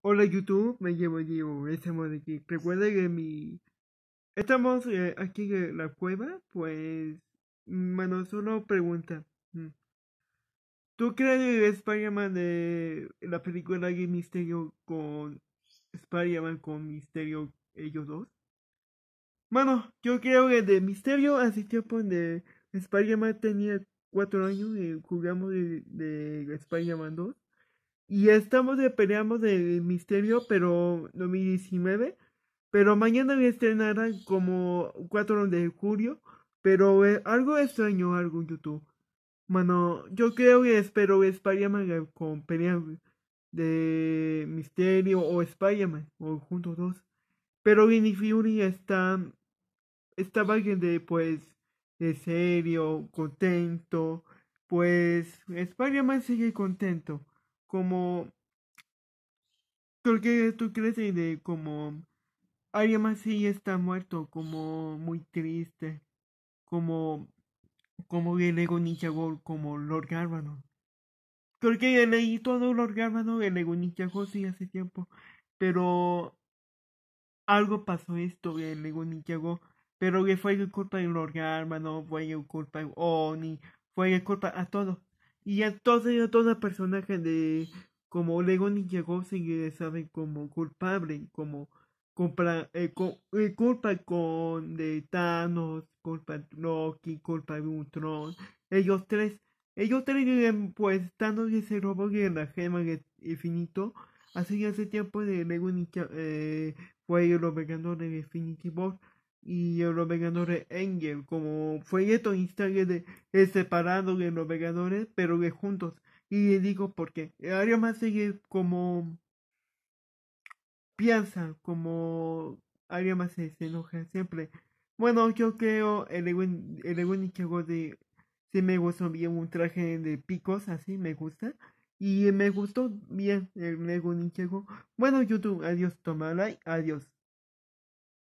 Hola YouTube, me llevo Diego, estamos aquí. Recuerda que mi... Estamos eh, aquí en la cueva, pues... Mm, bueno, solo pregunta. Mm. ¿Tú crees que Spider-Man de la película de Misterio con... Spider-Man con Misterio ellos dos? Bueno, yo creo que de Misterio asistió tiempo de Spider-Man tenía cuatro años y jugamos de, de Spider-Man 2. Y estamos de peleamos de misterio, pero 2019. Pero mañana a estrenarán como 4 de julio. Pero eh, algo extraño, algo en YouTube. Bueno, yo creo que espero Spider-Man con pelea de Misterio o spider o juntos dos. Pero Vinny Fury está. Estaba alguien de, pues, de serio, contento. Pues, spider sigue contento como porque tú crees de como alguien más sí está muerto como muy triste como como ninja Gol, como Lord creo porque leí todo Lord Garbano el ninja Gol, sí hace tiempo pero algo pasó esto el ninja Gol, pero que fue culpa de Lord Garbano, fue culpa de Oni fue culpa a todos y a todos personajes de como LEGO NINJA llegó se como culpable, como compra, eh, eh, culpa con de Thanos, culpa Loki, culpa de Ultron, ellos tres, ellos tres pues Thanos que se robó la gema de infinito, así que hace tiempo de LEGO NINJA, eh, fue el vengador de Infinity y el los Vengadores Angel, como fue estos instantes de, eh, separado de los pero de juntos. Y le digo porque área más sigue como piensa, como haría más se, enoja siempre. Bueno, yo creo el, el Nichego de si me gustó bien un traje de picos, así me gusta. Y me gustó bien el Ego Nichego Bueno, YouTube, adiós, toma like, adiós.